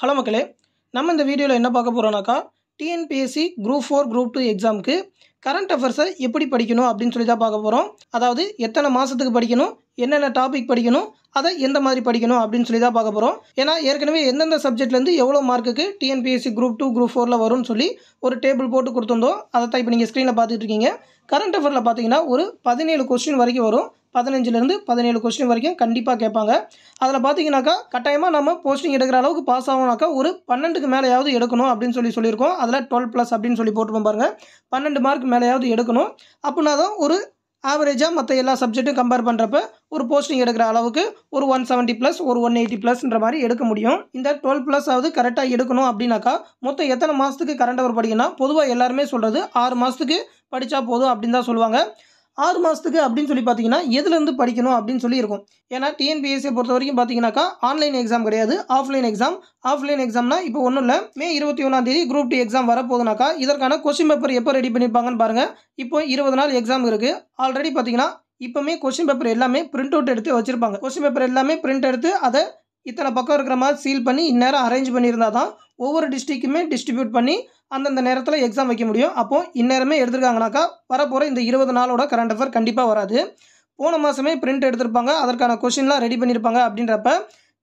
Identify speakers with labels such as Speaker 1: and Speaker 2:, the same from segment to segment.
Speaker 1: hello மக்களே நம்ம இந்த வீடியோவில் என்ன பார்க்க போகிறோம்னாக்கா TNPSC group four group two எக்ஸாமுக்கு கரண்ட் அஃபேர்ஸை எப்படி படிக்கணும் அப்படின்னு சொல்லி தான் பார்க்க போகிறோம் அதாவது எத்தனை மாதத்துக்கு படிக்கணும் என்னென்ன டாபிக் படிக்கணும் அதை எந்த மாதிரி படிக்கணும் அப்படின்னு சொல்லி தான் பார்க்க போகிறோம் ஏன்னா ஏற்கனவே எந்தெந்த சப்ஜெக்ட்லேருந்து எவ்வளோ மார்க்குக்கு டிஎன்பிஎஸ்சி குரூப் டூ குரூப் ஃபோரில் வரும்னு சொல்லி ஒரு டேபிள் போட்டு கொடுத்துருந்தோம் அதை தான் இப்போ நீங்கள் ஸ்க்ரீனில் பார்த்துட்டு இருக்கீங்க கரண்ட் அஃபேரில் பார்த்தீங்கன்னா ஒரு பதினேழு கொஸ்டின் வரைக்கும் வரும் பதினஞ்சுலேருந்து பதினேழு கொஸ்டின் வரைக்கும் கண்டிப்பாக கேட்பாங்க அதில் பார்த்தீங்கன்னாக்கா கட்டாயமாக நம்ம போஸ்டிங் எடுக்கிற அளவுக்கு பாஸ் ஆகணும்னாக்கா ஒரு பன்னெண்டுக்கு மேலேயாவது எடுக்கணும் அப்படின்னு சொல்லி சொல்லியிருக்கோம் அதில் டுவெல் ப்ளஸ் அப்படின்னு சொல்லி போட்டுருப்போம் பாருங்கள் பன்னெண்டு மார்க் மேலேயாவது எடுக்கணும் அப்படின்னா தான் ஒரு ஆவரேஜாக மற்ற எல்லா சப்ஜெக்ட்டும் கம்பேர் பண்ணுறப்ப ஒரு போஸ்டிங் எடுக்கிற அளவுக்கு ஒரு ஒன் செவன்ட்டி ப்ளஸ் ஒரு ஒன் எயிட்டி ப்ளஸ்ன்ற மாதிரி எடுக்க முடியும் இந்த டுவெல் ப்ளஸ் ஆகுது கரெக்டாக எடுக்கணும் அப்படின்னாக்கா மொத்தம் எத்தனை மாதத்துக்கு கரண்ட் அவர் படிக்கணும் பொதுவாக எல்லாருமே சொல்கிறது ஆறு மாதத்துக்கு படித்தா போதும் அப்படின்னு தான் சொல்லுவாங்க ஆறு மாதத்துக்கு அப்படின்னு சொல்லி பார்த்தீங்கன்னா எதுலேருந்து படிக்கணும் அப்படின்னு சொல்லியிருக்கும் ஏன்னா டிஎன்பிஎஸ்சியை பொறுத்த வரைக்கும் பார்த்தீங்கன்னாக்கா ஆன்லைன் எக்ஸாம் கிடையாது ஆஃப்லைன் எக்ஸாம் ஆஃப்லைன் எக்ஸாம்னா இப்போ ஒன்றும் இல்லை மே இருபத்தி ஒன்றாம் தேதி குரூப் டி எக்ஸாம் வரப்போகுதுனாக்கா இதற்கான கொஸ்டின் பேப்பர் எப்போ ரெடி பண்ணியிருப்பாங்கன்னு பாருங்கள் இப்போ இருபது நாள் எக்ஸாம் இருக்குது ஆல்ரெடி பார்த்தீங்கன்னா இப்போமே கொஸ்டின் பேப்பர் எல்லாமே பிரிண்ட் அவுட் எடுத்து வச்சுருப்பாங்க கொஸ்டின் பேப்பர் எல்லாமே பிரிண்ட் எடுத்து அதை இத்தனை பக்கம் இருக்கிற மாதிரி சீல் பண்ணி இந்நேரம் அரேஞ்ச் பண்ணியிருந்தால் தான் ஒவ்வொரு டிஸ்ட்ரிக்குமே டிஸ்ட்ரிபியூட் பண்ணி அந்தந்த நேரத்தில் எக்ஸாம் வைக்க முடியும் அப்போது இந்நேரமே எடுத்துருக்காங்கனாக்கா வரப்போகிற இந்த இருபது நாளோட கரண்ட் அஃபேர் கண்டிப்பாக வராது போன மாதமே பிரிண்ட் எடுத்திருப்பாங்க அதற்கான கொஷின்லாம் ரெடி பண்ணியிருப்பாங்க அப்படின்றப்ப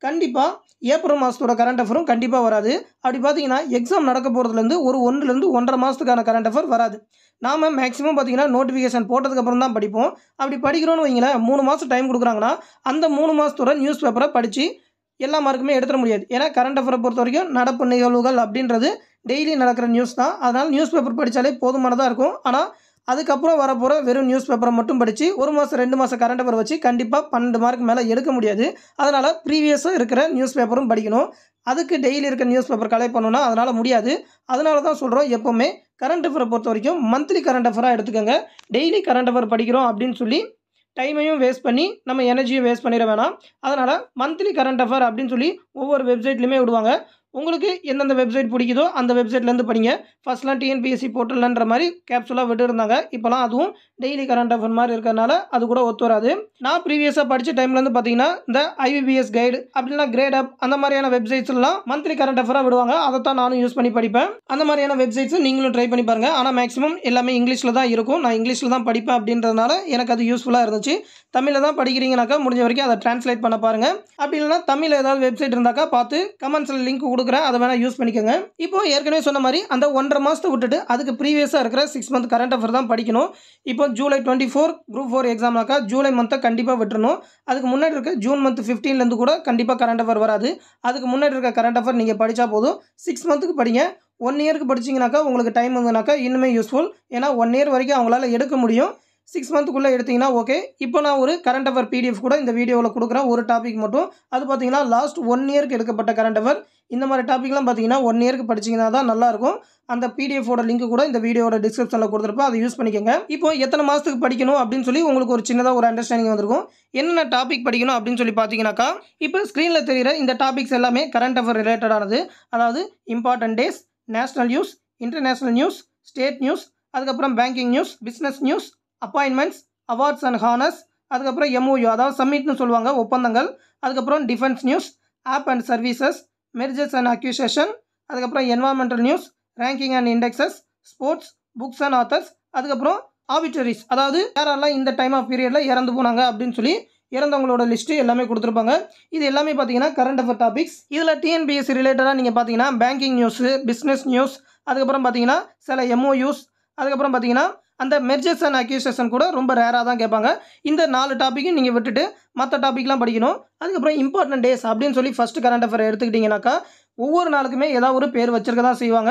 Speaker 1: கண்டிப்பாக ஏப்ரல் மாதத்தோட கரண்ட் அஃபரும் கண்டிப்பாக வராது அப்படி பார்த்தீங்கன்னா எக்ஸாம் நடக்க போகிறதுலேருந்து ஒரு ஒன்றுலேருந்து ஒன்றரை மாதத்துக்கான கரண்ட் அஃபர் வராது நாம் மேக்ஸிமம் பார்த்திங்கன்னா நோட்டிஃபிகேஷன் போட்டதுக்கப்புறம் தான் படிப்போம் அப்படி படிக்கிறோன்னு வைங்களேன் மூணு மாதம் டைம் கொடுக்குறாங்கன்னா அந்த மூணு மாதத்தோட நியூஸ் பேப்பரை படித்து எல்லா மார்க்குமே எடுத்துட முடியாது ஏன்னா கரண்ட் அஃபரை பொறுத்த வரைக்கும் நடப்பு நிகழ்வுகள் அப்படின்றது டெய்லி நடக்கிற நியூஸ் தான் அதனால் நியூஸ் பேப்பர் படித்தாலே போதுமானதாக இருக்கும் ஆனால் அதுக்கப்புறம் வரப்போகிற வெறும் நியூஸ் பேப்பரை மட்டும் படித்து ஒரு மாதம் ரெண்டு மாதம் கரண்ட் பேப்பர் வச்சு கண்டிப்பாக பன்னெண்டு மார்க் மேலே எடுக்க முடியாது அதனால் ப்ரீவியஸாக இருக்கிற நியூஸ் பேப்பரும் படிக்கணும் அதுக்கு டெய்லி இருக்கிற நியூஸ் பேப்பர் கலெக்ட் பண்ணணும்னா அதனால் முடியாது அதனால தான் சொல்கிறோம் எப்போவுமே கரண்ட் அஃபரை பொறுத்த வரைக்கும் மந்த்லி கரண்ட் அஃபராக எடுத்துக்கோங்க டெய்லி கரண்ட் அஃபர் படிக்கிறோம் அப்படின்னு சொல்லி டைமையும் வேஸ்ட் பண்ணி நம்ம எனர்ஜியும் வேஸ்ட் பண்ணிட வேணாம் அதனால் மந்த்லி கரண்ட் அஃபேர் அப்படின்னு சொல்லி ஒவ்வொரு வெப்சைட்லையுமே விடுவாங்க உங்களுக்கு எந்தெந்த வெப்சைட் பிடிக்குதோ அந்த வெப்சைட்லேருந்து படிங்க ஃபஸ்ட்லாம் டிஎன்பிஎஸ்சி போர்ட்டல்ன்ற மாதிரி கேப்சுலாக விட்டுருந்தாங்க இப்போலாம் அதுவும் டெய்லி கரண்ட் அஃபேர் மாதிரி இருக்கிறதுனால அது கூட ஒத்து வராது நான் ப்ரீவியஸாக படித்த டைம்லேருந்து பார்த்தீங்கன்னா இந்த ஐவிபிஎஸ் கைடு அப்படின்னா கிரேட் அப் அந்த மாதிரியான வெப்சைட்ஸ்லாம் மந்த்லி கரண்ட் அஃபராக விடுவாங்க அதை தான் நானும் யூஸ் பண்ணி படிப்பேன் அந்த மாதிரியான வெப்சைட்ஸ் நீங்களும் ட்ரை பண்ணி பாருங்கள் ஆனால் மேக்ஸிமம் எல்லாமே இங்கிலீஷில் தான் இருக்கும் நான் இங்கிலீஷில் தான் படிப்பேன் அப்படின்றதுனால எனக்கு அது யூஸ்ஃபுல்லாக இருந்துச்சு தமிழில் தான் படிக்கிறீங்கனாக்கா முடிஞ்ச வரைக்கும் அதை ட்ரான்ஸ்லேட் பண்ண பாருங்கள் அப்படி இல்லைனா தமிழ் ஏதாவது வெப்சைட் இருந்தாக்கா பார்த்து கமெண்ட்ஸில் லிங்க் கொடு கொடுக்குறேன் அதை வேணால் யூஸ் பண்ணிக்கோங்க இப்போ ஏற்கனவே சொன்ன மாதிரி அந்த ஒன்றரை மாதத்தை விட்டுட்டு அதுக்கு ப்ரீவியஸாக இருக்கிற சிக்ஸ் மந்த் கரண்ட் அஃபேர் தான் படிக்கணும் இப்போ July twenty four group four எக்ஸாம்னாக்கா ஜூலை மந்த்தை கண்டிப்பாக விட்டுணும் அதுக்கு முன்னாடி இருக்க ஜூன் மந்த் ஃபிஃப்டீன்லேருந்து கூட கண்டிப்பாக கரண்ட் அஃபேர் வராது அதுக்கு முன்னாடி இருக்க கரண்ட் அஃபேர் நீங்கள் படித்தா போதும் சிக்ஸ் மந்த்துக்கு படிங்க ஒன் இயருக்கு படிச்சிங்கனாக்கா உங்களுக்கு டைம் வந்துனாக்கா இன்னுமே யூஸ்ஃபுல் ஏன்னா ஒன் இயர் வரைக்கும் அவங்களால எடுக்க முடியும் சிக்ஸ் மந்த்துக்குள்ளே எடுத்திங்கன்னா ஓகே இப்போ நான் ஒரு கரண்ட் அவர் பிடிஎஃப் கூட இந்த வீடியோவில் கொடுக்குறேன் ஒரு டாபிக் மட்டும் அது பார்த்தீங்கன்னா லாஸ்ட் ஒன் இயருக்கு எடுக்கப்பட்ட கரண்ட் அவர் இந்த மாதிரி டாப்பிக்லாம் பார்த்தீங்கன்னா ஒன் இயருக்கு படிச்சிங்கன்னா தான் நல்லாயிருக்கும் அந்த பிடிஎஃபோட லிங்க் கூட இந்த வீடியோட டிஸ்கிரிப்ஷனில் கொடுத்துருப்போம் அதை யூஸ் பண்ணிக்கோங்க இப்போ எத்தனை மாதத்துக்கு படிக்கணும் அப்படின்னு சொல்லி உங்களுக்கு ஒரு சின்னதாக ஒரு அண்டர்ஸ்டாண்டிங் வந்திருக்கும் என்னென்ன டாபிக் படிக்கணும் அப்படின்னு சொல்லி பார்த்தீங்கன்னாக்கா இப்போ ஸ்க்ரீனில் தெரிகிற இந்த டாபிக்ஸ் எல்லாமே கரண்ட் அஃபர் ரிலேட்டடானது அதாவது important days national news international news state news அதுக்கப்புறம் banking news business news appointments awards and honours அதுக்கப்புறம் எம்ஓயு அதாவது சம்மிட்னு சொல்லுவாங்க ஒப்பந்தங்கள் அதுக்கப்புறம் defence news app and services mergers and acquisition அதுக்கப்புறம் environmental news ranking and indexes sports books and authors அதுக்கப்புறம் obituaries அதாவது யாரெல்லாம் இந்த டைம் ஆஃப் பீரியடில் இறந்து போனாங்க அப்படின்னு சொல்லி இறந்தவங்களோட லிஸ்ட்டு எல்லாமே கொடுத்துருப்பாங்க இது எல்லாமே பார்த்தீங்கன்னா கரண்ட் அஃபேர் டாபிக்ஸ் இதில் டிஎன்பிஎஸ்சி ரிலேட்டடாக நீங்கள் பார்த்தீங்கன்னா பேங்கிங் நியூஸு பிஸ்னஸ் நியூஸ் அதுக்கப்புறம் பார்த்தீங்கன்னா சில எம்ஓயூஸ் அதுக்கப்புறம் பார்த்தீங்கன்னா அந்த மெர்ஜஸ் அண்ட் அக்யூசேஷன் கூட ரொம்ப ரேராக தான் கேட்பாங்க இந்த நாலு டாப்பிக்கும் நீங்கள் விட்டுட்டு மற்ற டாப்பிக்லாம் படிக்கணும் அதுக்கப்புறம் இம்பார்ட்டன்ட் டேஸ் அப்படின்னு சொல்லி ஃபஸ்ட்டு கரண்ட் அஃபேர் எடுத்துக்கிட்டிங்கனாக்கா ஒவ்வொரு நாளுக்குமே ஏதாவது ஒரு பேர் வச்சிருக்க தான் செய்வாங்க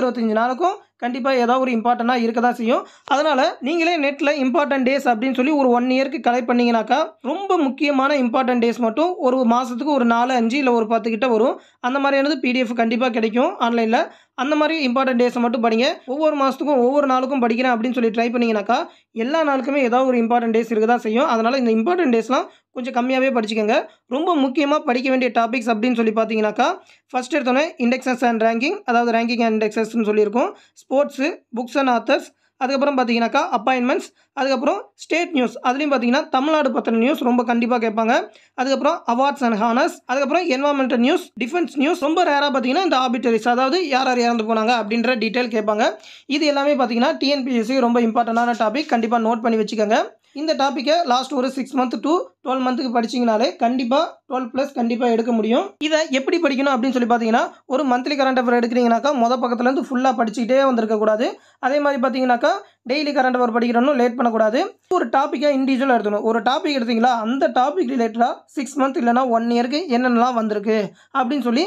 Speaker 1: அறுபத்தஞ்சு நாளுக்கும் கண்டிப்பாக ஏதாவது ஒரு இம்பார்ட்டண்ட்டாக இருக்க தான் செய்யும் அதனால் நீங்களே நெட்டில் இம்பார்ட்டன்ட் டேஸ் அப்படின்னு சொல்லி ஒரு ஒன் இயர்க்கு கலெக்ட் பண்ணிங்கனாக்கா ரொம்ப முக்கியமான இம்பார்ட்டன்ட் டேஸ் மட்டும் ஒரு மாதத்துக்கு ஒரு நாலு அஞ்சு இல்லை ஒரு பத்து வரும் அந்த மாதிரியானது பிடிஎஃப் கண்டிப்பாக கிடைக்கும் ஆன்லைனில் அந்த மாதிரி இம்பார்ட்டன்ட் டேஸை மட்டும் படிங்க ஒவ்வொரு மாதத்துக்கும் ஒவ்வொரு நாளுக்கும் படிக்கிறேன் அப்படின்னு சொல்லி ட்ரை பண்ணிங்கனாக்கா எல்லா நாளுக்குமே ஏதாவது ஒரு இம்பார்ட்டன்ட் டேஸ் இருக்க தான் செய்யும் அதனால் இந்த இம்பார்ட்டன்ட் டேஸ்லாம் கொஞ்சம் கம்மியாகவே படிச்சுக்கோங்க ரொம்ப முக்கியமாக படிக்க வேண்டிய டாபிக்ஸ் அப்படின்னு சொல்லி பார்த்தீங்கன்னாக்கா ஃபஸ்ட் எடுத்தோன்னே இண்டெக்ஸஸ் அண்ட் ரேங்கிங் அதாவது ரேங்கிங் அண்ட் இண்டெக்ஸஸ்ன்னு சொல்லியிருக்கோம் ஸ்போர்ட்ஸு புக்ஸ் அண்ட் ஆத்தர்ஸ் அதுக்கப்புறம் பார்த்தீங்கன்னாக்கா அப்பாயின்மெண்ட்ஸ் அதுக்கப்புறம் ஸ்டேட் நியூஸ் அதுலேயும் பார்த்தீங்கன்னா தமிழ்நாடு பத்திர நியூஸ் ரொம்ப கண்டிப்பாக கேட்பாங்க அதுக்கப்புறம் அவார்ட்ஸ் அண்ட் ஹானர்ஸ் அதுக்கப்புறம் என்வாமெண்டல் நியூஸ் டிஃபென்ஸ் நியூஸ் ரொம்ப ரேராக பார்த்தீங்கன்னா இந்த ஆபிட்டரிஸ் அதாவது யார் யார் இறந்து போனாங்க அப்படின்ற டீட்டெயில் கேட்பாங்க இது எல்லாமே பார்த்தீங்கன்னா டிஎன்பிஎஸ்சி ரொம்ப இம்பார்ட்டண்டான டாபிக் கண்டிப்பாக நோட் பண்ணி வச்சுக்கோங்க இந்த டாப்பிக்கை லாஸ்ட் ஒரு சிக்ஸ் மந்த் டு டுவெல் மந்த்துக்கு படிச்சிங்கனாலே கண்டிப்பாக டுவெல் ப்ளஸ் கண்டிப்பாக எடுக்க முடியும் இதை எப்படி படிக்கணும் அப்படின்னு சொல்லி பார்த்தீங்கன்னா ஒரு மந்த்லி கரண்ட் அஃபேர் எடுக்கிறீங்கனாக்கா மொதல் பக்கத்துலேருந்து ஃபுல்லாக படிச்சுக்கிட்டே வந்திருக்கக்கூடாது அதே மாதிரி பார்த்தீங்கன்னாக்கா டெய்லி கரண்ட் அஃபர் படிக்கிறோன்னு லேட் பண்ணக்கூடாது ஒரு டாப்பிக்கை இண்டிவிஜுவல் எடுத்துணும் ஒரு டாபிக் எடுத்திங்களா அந்த டாபிக் ரிலேட்டடாக சிக்ஸ் மந்த் இல்லைனா ஒன் இயருக்கு என்னென்னலாம் வந்திருக்கு அப்படின்னு சொல்லி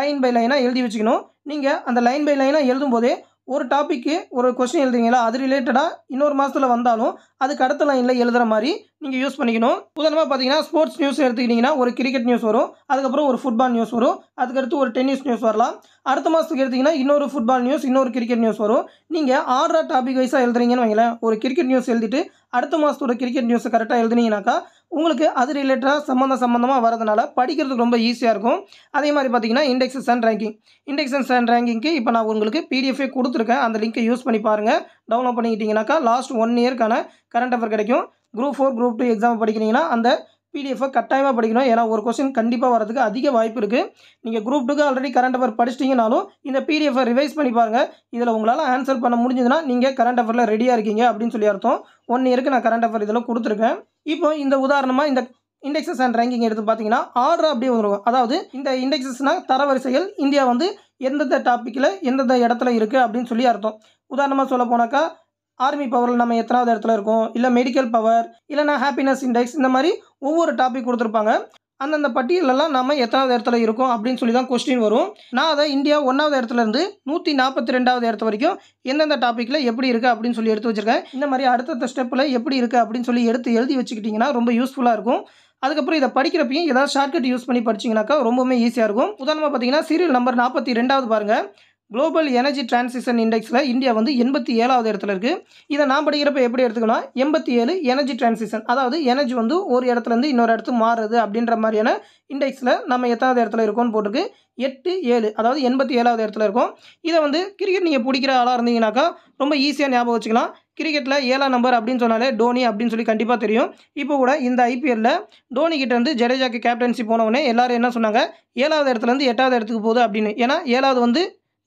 Speaker 1: லைன் பை லைனாக எழுதி வச்சுக்கணும் நீங்கள் அந்த லைன் பை லைனாக எழுதும் போதே ஒரு டாப்பிக்கு ஒரு கொஸ்டின் எழுதுறீங்களா அது ரிலேட்டடாக இன்னொரு மாதத்தில் வந்தாலும் அதுக்கு அடுத்த லைனில் எழுதுகிற மாதிரி நீங்கள் யூஸ் பண்ணிக்கணும் உதாரணமாக பார்த்தீங்கன்னா ஸ்போர்ட்ஸ் நியூஸ் எடுத்துக்கிட்டிங்கன்னா ஒரு கிரிக்கெட் நியூஸ் வரும் அதுக்கப்புறம் ஒரு ஃபுட்பால் நியூஸ் வரும் அதுக்கடுத்து ஒரு டென்னிஸ் நியூஸ் வரலாம் அடுத்த மாதத்துக்கு எடுத்திங்கன்னா இன்னொரு ஃபுட்பால் நியூஸ் இன்னொரு கிரிக்கெட் நியூஸ் வரும் நீங்கள் ஆர்டர் டாபிக் வைஸாக எழுதுறீங்கன்னு வைங்களேன் ஒரு கிரிக்கெட் நியூஸ் எழுதிட்டு அடுத்த மாதத்தோட கிரிக்கெட் நியூஸை கரெக்டாக எழுதுனீங்கனாக்கா உங்களுக்கு அது ரிலேட்டடாக சம்மந்தம் சம்மந்தமாக வரதுனால படிக்கிறதுக்கு ரொம்ப ஈஸியாக இருக்கும் அதே மாதிரி பார்த்தீங்கன்னா indexes and ranking index and ரேங்கிங்க்கு இப்போ நான் உங்களுக்கு பிடிஎஃபே கொடுத்துருக்கேன் அந்த லிங்க்கை யூஸ் பண்ணி பாருங்கள் டவுன்லோட் பண்ணிக்கிட்டிங்கனாக்கா லாஸ்ட் ஒன் இயர்க்கான கரண்ட் அஃபேர் கிடைக்கும் group four group two exam படிக்கிறீங்கன்னா அந்த பிடிஎஃப் கட்டாயமாக படிக்கணும் ஏன்னா ஒரு கொஸ்டின் கண்டிப்பாக வரதுக்கு அதிக வாய்ப்பு இருக்குது நீங்கள் குரூப் டூக்கு ஆல்ரெடி கரண்ட் அஃபேர் படிச்சிட்டிங்கனாலும் இந்த பிடிஎஃபை ரிவைஸ் பண்ணி பாருங்கள் இதில் உங்களால் ஆன்சர் பண்ண முடிஞ்சதுன்னா நீங்கள் கரண்ட் அஃபேரில் ரெடியாக இருக்கீங்க அப்படின்னு சொல்லி அர்த்தம் ஒன் இயருக்கு நான் கரண்ட் அஃபேர் இதில் கொடுத்துருக்கேன் இப்போ இந்த உதாரணமாக இந்த இண்டெக்ஸஸ் அண்ட் ரேங்கிங் எடுத்து பார்த்தீங்கன்னா ஆர்டர் அப்படியே வந்துருக்கும் அதாவது இந்த இண்டெக்ஸஸ்னால் தரவரிசைகள் இந்தியா வந்து எந்தெந்த டாப்பிக்கில் எந்தெந்த இடத்துல இருக்குது அப்படின்னு சொல்லி அர்த்தம் உதாரணமாக சொல்ல போனாக்கா ஆர்மி பவரில் நம்ம எத்தனாவது இடத்துல இருக்கோம் இல்லை மெடிக்கல் பவர் இல்லைனா ஹாப்பினஸ் இண்டெக்ஸ் இந்த மாதிரி ஒவ்வொரு டாபிக் கொடுத்துருப்பாங்க அந்தந்த பட்டியலெல்லாம் நம்ம எத்தனாவது இடத்துல இருக்கும் அப்படின்னு சொல்லி தான் கொஸ்டின் வரும் நான் அதை இந்தியா ஒன்றாவது இடத்துலேருந்து நூற்றி நாற்பத்தி ரெண்டாவது இடத்து வரைக்கும் எந்தெந்த டாப்பிக்கில் எப்படி இருக்குது அப்படின்னு சொல்லி எடுத்து வச்சுருக்கேன் இந்த மாதிரி அடுத்தடுத்த ஸ்டெப்பில் எப்படி இருக்குது அப்படின்னு சொல்லி எடுத்து எழுதி வச்சுக்கிட்டிங்கன்னா ரொம்ப யூஸ்ஃபுல்லாக இருக்கும் அதுக்கப்புறம் இதை படிக்கிறப்பையும் ஏதாவது ஷார்ட்கட் யூஸ் பண்ணி படிச்சிங்கனாக்கா ரொம்பவுமே ஈஸியாக இருக்கும் உதாரணமாக பார்த்தீங்கன்னா சீரியல் நம்பர் நாற்பத்தி ரெண்டாவது பாருங்கள் குளோபல் எனர்ஜி டிரான்சிஷன் இண்டெக்ஸில் இந்தியா வந்து எண்பத்தி ஏழாவது இடத்துல இருக்குது இதை நான் படிக்கிறப்ப எப்படி எடுத்துக்கணும் எண்பத்தி ஏழு எனர்ஜி டிரான்சிஷன் அதாவது எனர்ஜி வந்து ஒரு இடத்துலேருந்து இன்னொரு இடத்துக்கு மாறுறது அப்படின்ற மாதிரியான இண்டெக்ஸில் நம்ம எத்தாவது இடத்துல இருக்கோம்னு போட்டிருக்கு எட்டு ஏழு அதாவது எண்பத்தி ஏழாவது இடத்துல இருக்கும் இதை வந்து கிரிக்கெட் நீங்கள் பிடிக்கிற ஆளாக இருந்தீங்கன்னாக்கா ரொம்ப ஈஸியாக ஞாபகம் வச்சுக்கலாம் கிரிக்கெட்டில் ஏழாம் நம்பர் அப்படின்னு சொன்னாலே டோனி அப்படின்னு சொல்லி கண்டிப்பாக தெரியும் இப்போ கூட இந்த ஐபிஎல்லில் டோனி கிட்டேருந்து ஜடேஜாக்கு கேப்டன்சி போனவுடனே எல்லோரும் என்ன சொன்னாங்க ஏழாவது இடத்துலேருந்து எட்டாவது இடத்துக்கு போகுது அப்படின்னு ஏன்னா ஏழாவது வந்து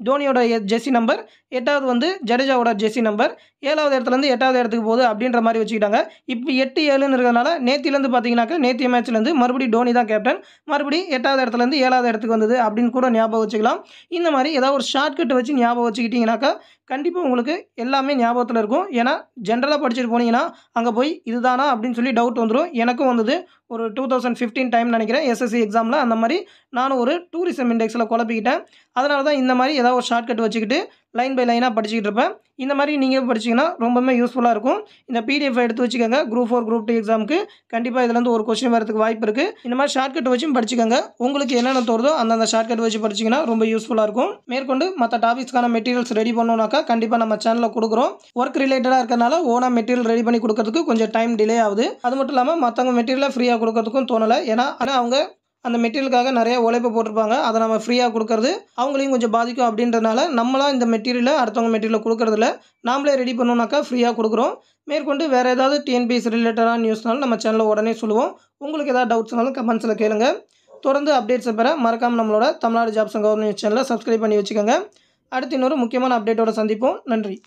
Speaker 1: தோனியோட ஜெர்சி நம்பர் எட்டாவது வந்து ஜடேஜாவோட ஜெர்சி நம்பர் ஏழாவது இடத்துலேருந்து எட்டாவது இடத்துக்கு போகுது அப்படின்ற மாதிரி வச்சுக்கிட்டாங்க இப்போ எட்டு ஏழுன்னு இருக்கிறதுனால நேத்திலேருந்து பார்த்தீங்கன்னாக்கா நேத்திய மேட்ச்லேருந்து மறுபடியும் டோனி தான் கேப்டன் மறுபடியும் எட்டாவது இடத்துலேருந்து ஏழாவது இடத்துக்கு வந்தது அப்படின்னு கூட ஞாபகம் வச்சுக்கலாம் இந்த மாதிரி ஏதாவது ஒரு ஷார்ட்கட் வச்சு ஞாபகம் வச்சுக்கிட்டிங்கனாக்கா கண்டிப்பாக உங்களுக்கு எல்லாமே ஞாபகத்தில் இருக்கும் ஏன்னா ஜென்ரலாக படிச்சுட்டு போனீங்கன்னா அங்கே போய் இதுதானா அப்படின்னு சொல்லி டவுட் வந்துடும் எனக்கும் வந்தது ஒரு டூ தௌசண்ட் ஃபிஃப்டீன் டைம் நினைக்கிறேன் எஸ்எஸ்சி எக்ஸாமில் அந்த மாதிரி நானும் ஒரு டூரிசம் இண்டெக்ஸில் குழப்பிக்கிட்டேன் அதனால தான் இந்த மாதிரி ஏதாவது ஒரு ஷார்ட்கட் வச்சுக்கிட்டு லைன் பை லைனாக படிச்சுக்கிட்டு இருப்பேன் இந்த மாதிரி நீங்கள் படிச்சிங்கன்னா ரொம்பவுமே யூஸ்ஃபுல்லாக இருக்கும் இந்த பிடிஎஃப் எடுத்து வச்சுக்கோங்க குரூப் ஃபோர் குரூப் டூ எக்ஸாமுக்கு கண்டிப்பாக இதுலேருந்து ஒரு கொஸ்டின் வரதுக்கு வாய்ப்பு இருக்குது இந்த மாதிரி ஷார்ட்கட் வச்சும் படிச்சுக்கோங்க உங்களுக்கு என்னென்ன தோறுதோ அந்தந்த ஷார்ட்கட் வச்சு படிச்சிங்கன்னா ரொம்ப யூஸ்ஃபுல்லாக இருக்கும் மேற்கொண்டு மற்ற டாபிக்ஸ்க்கான மெட்டீரியல்ஸ் ரெடி பண்ணணுனாக்கா கண்டிப்பாக நம்ம சேனலில் கொடுக்குறோம் ஒர்க் ரிலேட்டடாக இருக்கிறனால ஓனாக மெட்டீரியல் ரெடி பண்ணி கொடுக்கறதுக்கு கொஞ்சம் டைம் டிலே ஆகுது அது மட்டும் இல்லாமல் மற்றவங்க மெட்டீரியலாக ஃப்ரீயாக கொடுக்கறதுக்கும் தோணலை ஏன்னா ஆனால் அவங்க அந்த மெட்டீரியலுக்காக நிறைய உழைப்பு போட்டிருப்பாங்க அதை நம்ம ஃப்ரீயாக கொடுக்கறது அவங்களையும் கொஞ்சம் பாதிக்கும் அப்படின்றனால நம்மளாம் இந்த மெட்டீரியலை அடுத்தவங்க மெட்டீரியல் கொடுக்குறதில்ல நாமளே ரெடி பண்ணோம்னாக்கா ஃப்ரீயாக கொடுக்குறோம் மேற்கொண்டு வேறு ஏதாவது டிஎன்பிஎஸ் ரிலேட்டடான நியூஸ்னாலும் நம்ம சேனலில் உடனே சொல்லுவோம் உங்களுக்கு ஏதாவது டவுட்ஸ்னாலும் கமெண்ட்ஸில் கேளுங்கள் தொடர்ந்து அப்டேட்ஸை பெற மறக்காமல் நம்மளோட தமிழ்நாடு ஜாப்ஸ் கவர்மெண்ட் சேனலை சப்ஸ்கிரைப் பண்ணி வச்சுக்கோங்க அடுத்து இன்னொரு முக்கியமான அப்டேட்டோட சந்திப்போம் நன்றி